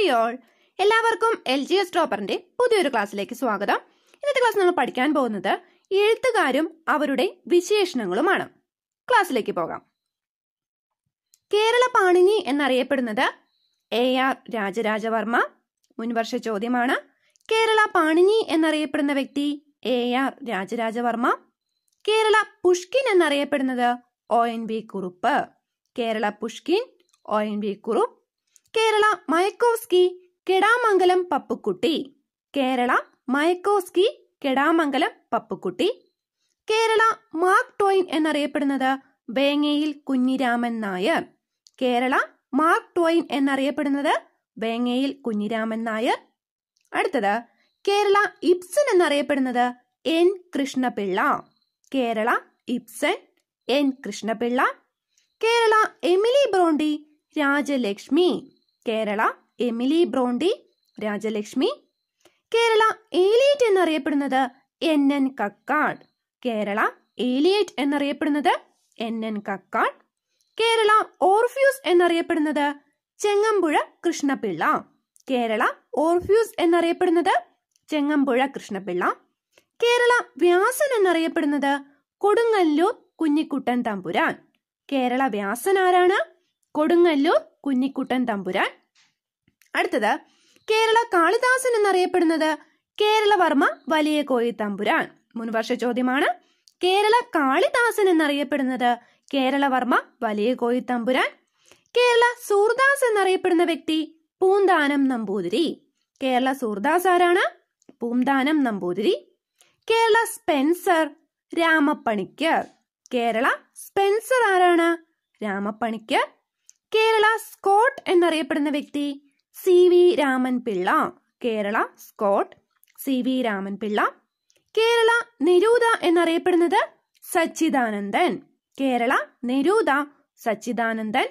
hi all എല്ലാവർക്കും L G S ടോപ്പറിന്റെ പുതിയൊരു ക്ലാസ്സിലേക്ക് സ്വാഗതം ഇന്നത്തെ ക്ലാസ് നമ്മൾ പഠിക്കാൻ പോകുന്നത് എഴുത്തുകാരും അവരുടെ വിശേഷണങ്ങളുമാണ് ക്ലാസ്സിലേക്ക് പോകാം കേരള പാണിനി എന്നറിയപ്പെടുന്നത് എ ആർ രാജരാജവർമ്മ മുൻവർഷ ചോദ്യമാണ് കേരള പാണിനി എന്നറിയപ്പെടുന്ന വ്യക്തി A R Rajarajavarma Kerala Pushkin എന്നറിയപ്പെടുന്നത് O N V Kurup Kerala Pushkin O N V Kurup Kerala Mayakovsky Kedamangalam Pappukutty Kerala Mayakovsky Kedamangalam Pappukutty Kerala Mark Twain എന്നറിയപ്പെടുന്നത് വേങ്ങയിൽ കുഞ്ഞിരാമൻ നായർ കേരള മാർക്ക് ടോയിൻ എന്നറിയപ്പെടുന്നത് വേങ്ങയിൽ കുഞ്ഞിരാമൻ നായർ അടുത്തത് കേരള ഇപ്സൻ എന്നറിയപ്പെടുന്നത് N Krishnapillai Kerala Ibsen N Krishnapillai Kerala Emily Bronte Rajalakshmi Kerala Emily Bronte Rajalakshmi Kerala Eliot എന്നറിയപ്പെടുന്നത് N N Kakkad Kerala Eliot എന്നറിയപ്പെടുന്നത് N N Kakkad Kerala Orpheus എന്നറിയപ്പെടുന്നത് Changampuzha Krishnapillai Kerala Orpheus എന്നറിയപ്പെടുന്നത് ചെങ്ങമ്പുഴ കൃഷ്ണപിള്ള കേരള വ്യാസൻ എന്നറിയപ്പെടുന്നത് കൊടുങ്ങല്ലൂർ കുഞ്ഞിക്കുട്ടൻ തമ്പുരാൻ കേരള വ്യാസൻ ആരാണ് കൊടുങ്ങല്ലൂർ കുഞ്ഞിക്കുട്ടൻ തമ്പുരാൻ അടുത്തത് കേരള കാളിദാസൻ എന്നറിയപ്പെടുന്നത് കേരളവർമ്മ വലിയ കോയി തമ്പുരാൻ മുൻവർഷ ചോദ്യമാണ് കേരള കാളിദാസൻ എന്നറിയപ്പെടുന്നത് കേരളവർമ്മ വലിയ കോയി തമ്പുരാൻ കേരള സൂർദാസ് എന്നറിയപ്പെടുന്ന വ്യക്തി പൂന്താനം നമ്പൂതിരി കേരള സൂർദാസ് ആരാണ് പൂന്താനം നമ്പൂതിരി കേരള സ്പെൻസർ രാമപ്പണിക്കർ കേരള സ്പെൻസർ ആരാണ് രാമപ്പണിക്കർ കേരള സ്കോട്ട് എന്നറിയപ്പെടുന്ന വ്യക്തി C V Raman Pillai Kerala Scott C V Raman Pillai Kerala Neruda എന്നറിയപ്പെടുന്നത് സച്ചിദാനന്ദൻ കേരള നെരൂദ സച്ചിദാനന്ദൻ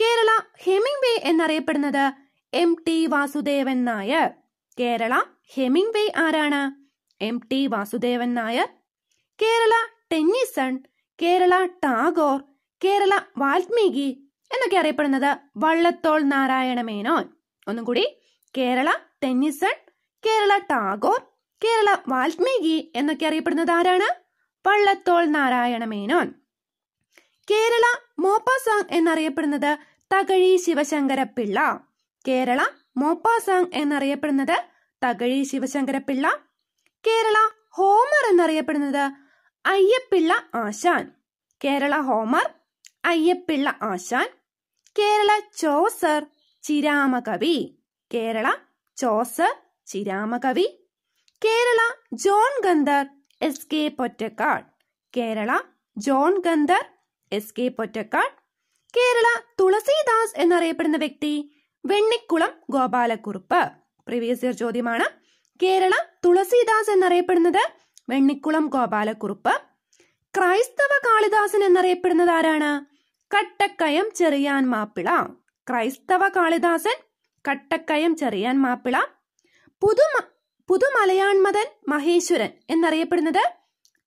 കേരള ഹെമിംഗ്വേ എന്നറിയപ്പെടുന്നത് M T Vasudevan Nair Kerala Hemingway ആരാണ് M T Vasudevan Nair Kerala Tennyson Kerala Tagore Kerala Valmiki എന്നൊക്കെ അറിയപ്പെടുന്നത് വള്ളത്തോൾ നാരായണ മേനോൻ ഒന്നും കൂടി കേരള ടെന്നിസൺ കേരള ടാഗോർ കേരള വാൽമീകി എന്നൊക്കെ അറിയപ്പെടുന്നത് ആരാണ് വള്ളത്തോൾ നാരായണ മേനോൻ കേരള മോപ്പാസാങ് എന്നറിയപ്പെടുന്നത് തകഴി ശിവശങ്കര പിള്ള കേരള മോപ്പാസാങ് എന്നറിയപ്പെടുന്നത് തകഴി ശിവശങ്കര പിള്ള കേരള ഹോമർ എന്നറിയപ്പെടുന്നത് Ayyappilla Asan Kerala Homer Ayyappilla Asan Kerala Chaucer Cheeramakavi Kerala Chaucer Cheeramakavi Kerala John Gunther S K Pottekkatt Kerala John Gunther S K Pottekkatt Kerala Tulsidas എന്നറിയപ്പെടുന്ന വ്യക്തി വെണ്ണിക്കുളം ഗോപാലക്കുറുപ്പ് പ്രീവിയസ് ഇയർ ചോദ്യമാണ് കേരള തുളസീദാസ് എന്നറിയപ്പെടുന്നത് വെണ്ണിക്കുളം ഗോപാലക്കുറുപ്പ് ക്രൈസ്തവ കാളിദാസൻ എന്നറിയപ്പെടുന്നത് ആരാണ് കട്ടക്കയം ചെറിയാൻ മാപ്പിള ക്രൈസ്തവ കാളിദാസൻ കട്ടക്കയം ചെറിയാൻ മാപ്പിള പുതു പുതുമലയാൺമതൻ മഹേശ്വരൻ എന്നറിയപ്പെടുന്നത്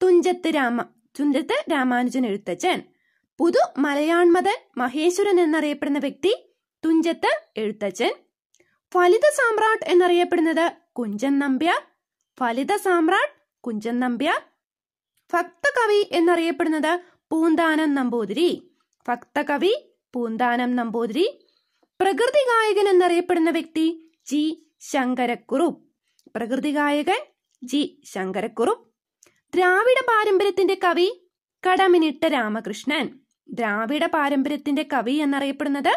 തുഞ്ചത്ത് രാമ തുഞ്ചത്ത് രാമാനുജൻ എഴുത്തച്ഛൻ പുതു മലയാൺമതൻ മഹേശ്വരൻ എന്നറിയപ്പെടുന്ന വ്യക്തി തുഞ്ചത്ത് എഴുത്തച്ഛൻ ഫലിത സാമ്രാട്ട് എന്നറിയപ്പെടുന്നത് കുഞ്ചൻ നമ്പ്യാർ ഫലിത സാമ്രാട്ട് കുഞ്ചൻ നമ്പ്യാർ ഭക്തകവി എന്നറിയപ്പെടുന്നത് പൂന്താനം നമ്പൂതിരി ഭക്തകവി പൂന്താനം നമ്പൂതിരി പ്രകൃതി ഗായകൻ എന്നറിയപ്പെടുന്ന വ്യക്തി ജി ശങ്കരക്കുറു പ്രകൃതി ഗായകൻ ജി ശങ്കരക്കുറു ദ്രാവിഡ പാരമ്പര്യത്തിന്റെ കവി കടമിനിട്ട രാമകൃഷ്ണൻ ദ്രാവിഡ പാരമ്പര്യത്തിന്റെ കവി എന്നറിയപ്പെടുന്നത്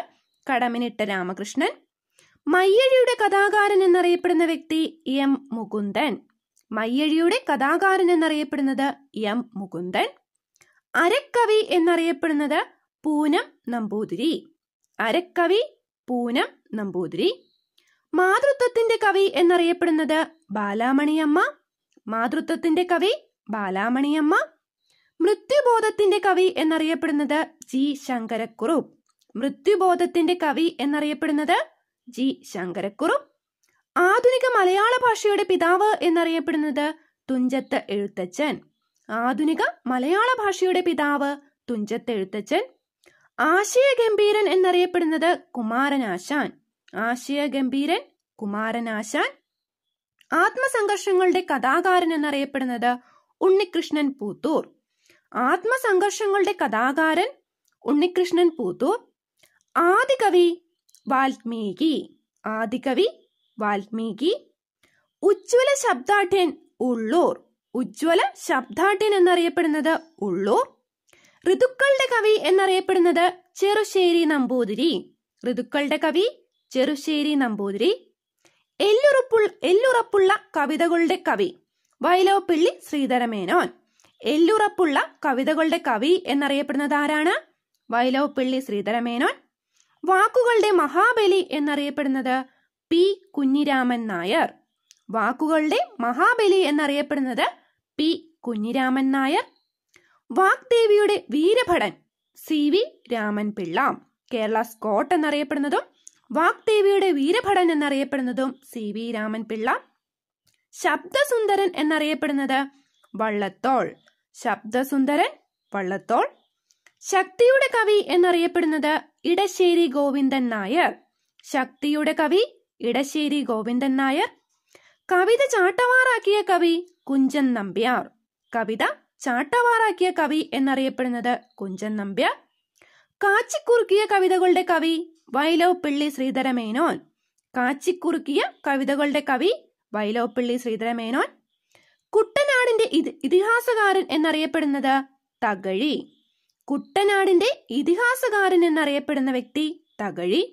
കടമിനിട്ട രാമകൃഷ്ണൻ മയ്യഴിയുടെ കഥാകാരൻ എന്നറിയപ്പെടുന്ന വ്യക്തി എം മുകുന്ദൻ മയ്യഴിയുടെ കഥാകാരൻ എന്നറിയപ്പെടുന്നത് എം മുകുന്ദൻ അരക്കവി എന്നറിയപ്പെടുന്നത് പൂനം നമ്പൂതിരി അരക്കവി പൂനം നമ്പൂതിരി മാതൃത്വത്തിന്റെ കവി എന്നറിയപ്പെടുന്നത് ബാലാമണിയമ്മ മാതൃത്വത്തിന്റെ കവി ബാലാമണിയമ്മ മൃത്യുബോധത്തിന്റെ കവി എന്നറിയപ്പെടുന്നത് ജി ശങ്കരക്കുറുപ്പ് മൃത്യുബോധത്തിന്റെ കവി എന്നറിയപ്പെടുന്നത് ജി ശങ്കരക്കുറുപ്പ് ആധുനിക മലയാള ഭാഷയുടെ പിതാവ് എന്നറിയപ്പെടുന്നത് തുഞ്ചത്ത് എഴുത്തച്ഛൻ ആധുനിക മലയാള ഭാഷയുടെ പിതാവ് തുഞ്ചത്ത് എഴുത്തച്ഛൻ ആശയഗംഭീരൻ എന്നറിയപ്പെടുന്നത് കുമാരനാശാൻ ആശയഗംഭീരൻ കുമാരനാശാൻ ആത്മസംഘർഷങ്ങളുടെ കഥാകാരൻ എന്നറിയപ്പെടുന്നത് ഉണ്ണികൃഷ്ണൻ പൂത്തൂർ ആത്മസംഘർഷങ്ങളുടെ കഥാകാരൻ ഉണ്ണികൃഷ്ണൻ പൂത്തൂർ ആദികവി വാൽമീകി ആദികവി വാൽമീകി ഉജ്ജ്വല ശബ്ദാഠ്യൻ ഉള്ളൂർ ഉജ്ജ്വല ശബ്ദാഠ്യൻ എന്നറിയപ്പെടുന്നത് ഉള്ളൂർ ഋതുക്കളുടെ കവി എന്നറിയപ്പെടുന്നത് ചെറുശ്ശേരി നമ്പൂതിരി ഋതുക്കളുടെ കവി ചെറുശ്ശേരി നമ്പൂതിരി എല്ലുറപ്പുൾ എല്ലുറപ്പുള്ള കവിതകളുടെ കവി വയലോപ്പിള്ളി ശ്രീധരമേനോൻ എല്ലുറപ്പുള്ള കവിതകളുടെ കവി എന്നറിയപ്പെടുന്നത് ആരാണ് വയലോപ്പിള്ളി ശ്രീധരമേനോൻ വാക്കുകളുടെ മഹാബലി എന്നറിയപ്പെടുന്നത് പി കുഞ്ഞിരാമൻ നായർ വാക്കുകളുടെ മഹാബലി എന്നറിയപ്പെടുന്നത് പി കുഞ്ഞിരാമൻ നായർ വാഗ്ദേവിയുടെ വീരഭടൻ C V Raman Pillai Kerala Scott എന്നറിയപ്പെടുന്നതും വാഗ്ദേവിയുടെ വീരഭടൻ എന്നറിയപ്പെടുന്നതും സി വി രാമൻ പിള്ള ശബ്ദസുന്ദരൻ എന്നറിയപ്പെടുന്നത് വള്ളത്തോൾ ശബ്ദസുന്ദരൻ വള്ളത്തോൾ ശക്തിയുടെ കവി എന്നറിയപ്പെടുന്നത് ഇടശ്ശേരി ഗോവിന്ദൻ നായർ ശക്തിയുടെ കവി ഇടശ്ശേരി ഗോവിന്ദൻ നായർ കവിത ചാട്ടവാറാക്കിയ കവി കുഞ്ചൻ നമ്പ്യാർ കവിത ചാട്ടവാറാക്കിയ കവി എന്നറിയപ്പെടുന്നത് കുഞ്ചൻ നമ്പ്യ കാച്ചിക്കുറുക്കിയ കവിതകളുടെ കവി വൈലോപ്പിള്ളി ശ്രീധരമേനോൻ കാച്ചിക്കുറുക്കിയ കവിതകളുടെ കവി വൈലോപ്പിള്ളി ശ്രീധരമേനോൻ കുട്ടനാടിന്റെ ഇതിഹാസകാരൻ എന്നറിയപ്പെടുന്നത് തകഴി കുട്ടനാടിന്റെ ഇതിഹാസകാരൻ എന്നറിയപ്പെടുന്ന വ്യക്തി തകഴി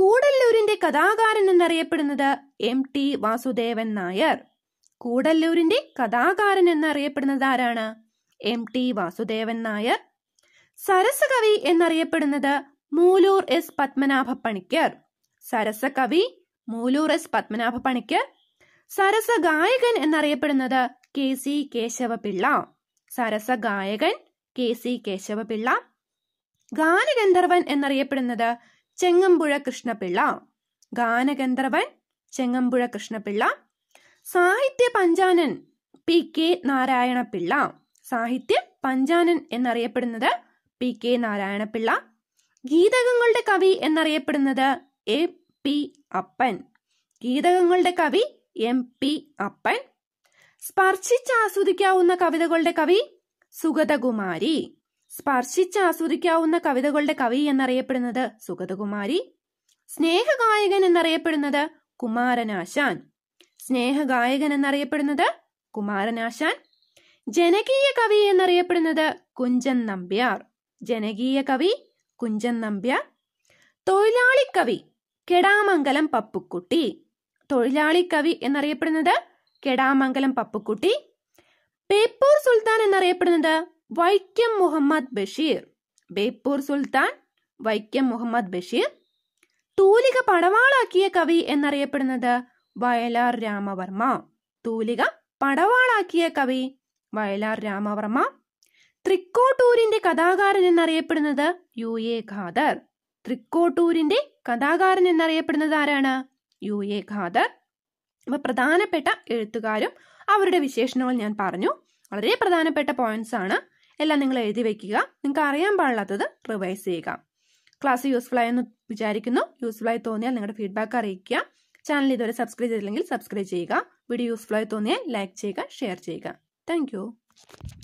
കൂടല്ലൂരിന്റെ കഥാകാരൻ എന്നറിയപ്പെടുന്നത് എം ടി വാസുദേവൻ നായർ കൂടല്ലൂരിന്റെ കഥാകാരൻ എന്നറിയപ്പെടുന്നത് ആരാണ് എം ടി വാസുദേവൻ നായർ സരസകവി എന്നറിയപ്പെടുന്നത് മൂലൂർ എസ് പത്മനാഭ പണിക്കർ സരസകവി മൂലൂർ എസ് പത്മനാഭ പണിക്കർ സരസ ഗായകൻ എന്നറിയപ്പെടുന്നത് കെ സി കേശവപിള്ള സരസ ഗായകൻ കെ സി കേശവപിള്ള ഗാനഗന്ധർവൻ എന്നറിയപ്പെടുന്നത് ചെങ്ങമ്പുഴ കൃഷ്ണപിള്ള ഗാനഗന്ധർവൻ ചെങ്ങമ്പുഴ കൃഷ്ണപിള്ള സാഹിത്യ പഞ്ചാനൻ പി കെ നാരായണപിള്ള സാഹിത്യ പഞ്ചാനൻ എന്നറിയപ്പെടുന്നത് പി കെ നാരായണപിള്ള ഗീതകങ്ങളുടെ കവി എന്നറിയപ്പെടുന്നത് എ പി അപ്പൻ ഗീതകങ്ങളുടെ കവി എം പി അപ്പൻ സ്പർശിച്ചാസ്വദിക്കാവുന്ന കവിതകളുടെ കവി സുഗതകുമാരി സ്പർശിച്ചാസ്വദിക്കാവുന്ന കവിതകളുടെ കവി എന്നറിയപ്പെടുന്നത് സുഗതകുമാരി സ്നേഹഗായകൻ എന്നറിയപ്പെടുന്നത് കുമാരനാശാൻ സ്നേഹഗായകൻ എന്നറിയപ്പെടുന്നത് കുമാരനാശാൻ ജനകീയ കവി എന്നറിയപ്പെടുന്നത് കുഞ്ചൻ നമ്പ്യാർ ജനകീയ കവി കുഞ്ചൻ നമ്പ്യാർ തൊഴിലാളി കവി കെടാമംഗലം പപ്പുക്കുട്ടി തൊഴിലാളി കവി എന്നറിയപ്പെടുന്നത് കെടാമംഗലം പപ്പുക്കുട്ടി ബേപ്പൂർ സുൽത്താൻ എന്നറിയപ്പെടുന്നത് വൈക്കം മുഹമ്മദ് ബഷീർ ബേപ്പൂർ സുൽത്താൻ വൈക്കം മുഹമ്മദ് ബഷീർ തൂലിക പടവാളാക്കിയ കവി എന്നറിയപ്പെടുന്നത് വയലാർ രാമവർമ്മ തൂലിക പടവാളാക്കിയ കവി വയലാർ രാമവർമ്മ തൃക്കോട്ടൂരിന്റെ കഥാകാരൻ എന്നറിയപ്പെടുന്നത് യു എ ഖാദർ തൃക്കോട്ടൂരിന്റെ കഥാകാരൻ എന്നറിയപ്പെടുന്നത് ആരാണ് യു എ ഖാദർ അപ്പൊ പ്രധാനപ്പെട്ട എഴുത്തുകാരും അവരുടെ വിശേഷണങ്ങൾ ഞാൻ പറഞ്ഞു വളരെ പ്രധാനപ്പെട്ട പോയിന്റ്സ് ആണ് എല്ലാം നിങ്ങൾ എഴുതി വെക്കുക നിങ്ങൾക്ക് അറിയാൻ പാടില്ലാത്തത് റിവൈസ് ചെയ്യുക ക്ലാസ് യൂസ്ഫുൾ ആയെന്ന് വിചാരിക്കുന്നു യൂസ്ഫുൾ ആയി തോന്നിയാൽ നിങ്ങളുടെ ഫീഡ്ബാക്ക് അറിയിക്കുക ചാനൽ ഇതുവരെ സബ്സ്ക്രൈബ് ചെയ്തില്ലെങ്കിൽ സബ്സ്ക്രൈബ് ചെയ്യുക വീഡിയോ യൂസ്ഫുൾ ആയി തോന്നിയാൽ ലൈക്ക് ചെയ്യുക ഷെയർ ചെയ്യുക താങ്ക്